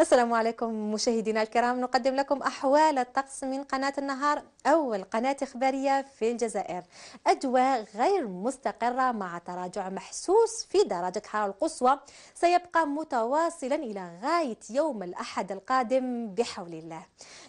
السلام عليكم مشاهدينا الكرام نقدم لكم أحوال الطقس من قناة النهار أول قناة إخبارية في الجزائر أجواء غير مستقرة مع تراجع محسوس في درجة حرارة القصوى سيبقى متواصلا إلى غاية يوم الأحد القادم بحول الله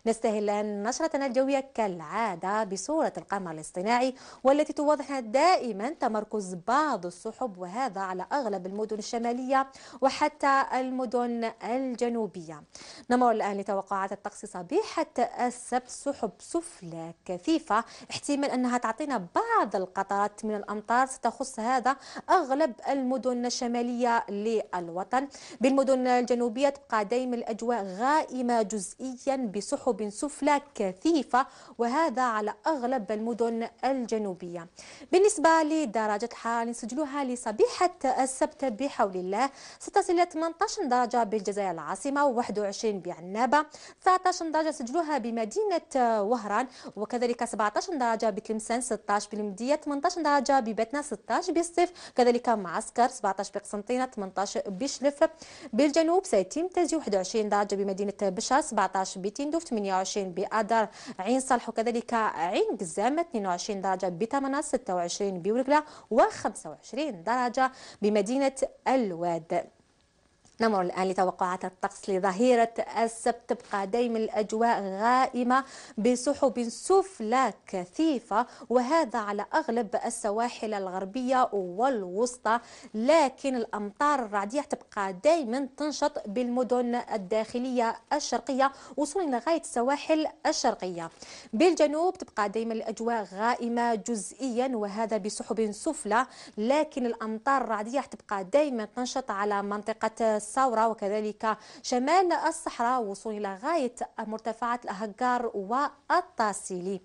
نستهل نشرتنا الجوية كالعادة بصورة القمر الاصطناعي والتي توضح دائما تمركز بعض السحب وهذا على أغلب المدن الشمالية وحتى المدن الجنوبية الجنوبية نمر الآن لتوقعات الطقس صبيحة السبت سحب سفلى كثيفة احتمال أنها تعطينا بعض القطرات من الأمطار ستخص هذا أغلب المدن الشمالية للوطن بالمدن الجنوبية تبقى دائما الأجواء غائمة جزئيا بسحب سفلى كثيفة وهذا على أغلب المدن الجنوبية بالنسبة لدرجة الحرارة نسجلها لصبيحة السبت بحول الله ستصل إلى 18 درجة بالجزائر العاصمة 21 بعنابة 19 درجة سجلوها بمدينة آه، وهران وكذلك 17 درجة بتلمسان 16 بالمدية 18 درجة ببتنا 16 بالصيف كذلك معسكر 17 بقسنطينة 18 بشلف بالجنوب سيتم تسجيل 21 درجة بمدينة بشار 17 بتندوف 28 بأدر عين صالح وكذلك عين قزام 22 درجة بتمنى 26 بورقلة و25 درجة بمدينة الواد نمر الآن لتوقعات الطقس لظهيرة السبت تبقى دائما الأجواء غائمة بسحب سفلى كثيفة وهذا على أغلب السواحل الغربية والوسطى لكن الأمطار الرعدية تبقى دائما تنشط بالمدن الداخلية الشرقية وصولا لغاية السواحل الشرقية بالجنوب تبقى دائما الأجواء غائمة جزئيا وهذا بسحب سفلى لكن الأمطار الرعدية تبقى دائما تنشط على منطقة الثوره وكذلك شمال الصحراء وصول إلى غاية مرتفعات الأهجار والطاسيلي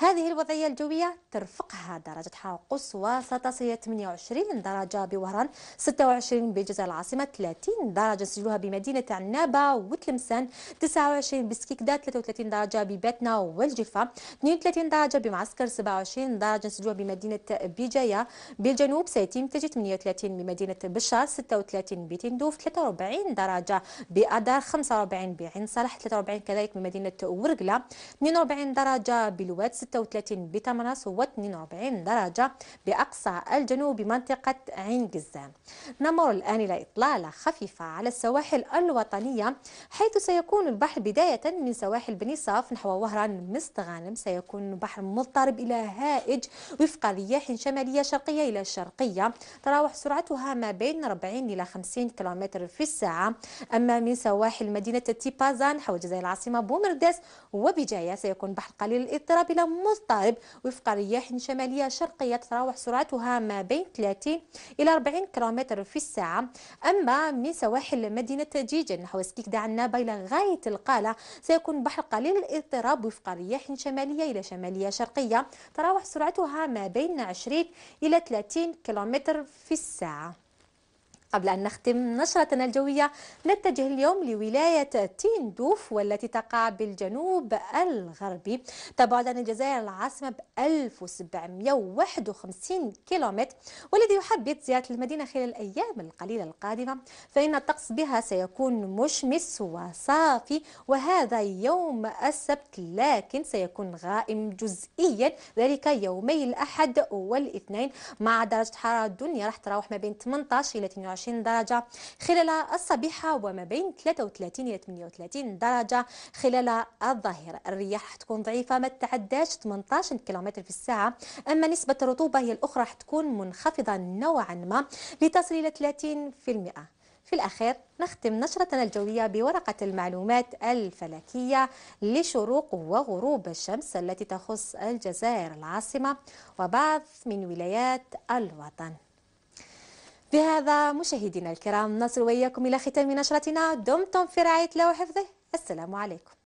هذه الوضعية الجوية ترفقها درجة حرارة قصوى ستصل إلى 28 درجة بوهران 26 بالجزائر العاصمة 30 درجة سجلوها بمدينة عنابة وتلمسان 29 بسكيكدا 33 درجة بباتنا والجفا 32 درجة بمعسكر 27 درجة سجلوها بمدينة بجاية بالجنوب سيتم تجد 38 بمدينة بشار 36 بتندوف 43 درجة بأدار 45 بعين صالح 43 كذلك بمدينة ورقلة 42 درجة بالواد 36 بتمنس و42 درجة بأقصى الجنوب منطقة عين جزان نمر الآن إلى إطلالة خفيفة على السواحل الوطنية حيث سيكون البحر بداية من سواحل بني صاف نحو وهران مستغانم سيكون بحر مضطرب إلى هائج وفق رياح شمالية شرقية إلى شرقية تراوح سرعتها ما بين 40 إلى 50 كم في الساعة أما من سواحل مدينة تيبازان حول الجزائر العاصمة بومرداس وبجاية سيكون بحر قليل الاضطراب إلى مضطرب وفق رياح شمالية شرقية تتراوح سرعتها ما بين 30 إلى 40 كيلومتر في الساعة أما من سواحل مدينة جيجة نحو سكيكدا عنابة إلى غاية القالة سيكون بحر قليل الاضطراب وفق رياح شمالية إلى شمالية شرقية تراوح سرعتها ما بين 20 إلى 30 كيلومتر في الساعة قبل أن نختم نشرتنا الجوية نتجه اليوم لولاية تيندوف والتي تقع بالجنوب الغربي تبعد عن الجزائر العاصمة ب 1751 كيلومتر والذي يحبذ زيارة المدينة خلال الأيام القليلة القادمة فإن الطقس بها سيكون مشمس وصافي وهذا يوم السبت لكن سيكون غائم جزئيا ذلك يومي الأحد والاثنين مع درجة حرارة الدنيا راح تراوح ما بين 18 إلى 22 27 درجة خلال الصبيحة وما بين 33 إلى 38 درجة خلال الظهيرة الرياح تكون ضعيفة ما تتعداش 18 كم في الساعة أما نسبة الرطوبة هي الأخرى تكون منخفضة نوعا ما لتصل إلى 30% في المئة في الأخير نختم نشرتنا الجوية بورقة المعلومات الفلكية لشروق وغروب الشمس التي تخص الجزائر العاصمة وبعض من ولايات الوطن بهذا مشاهدينا الكرام نصل وإياكم إلى ختام نشرتنا دمتم في رعاية الله وحفظه السلام عليكم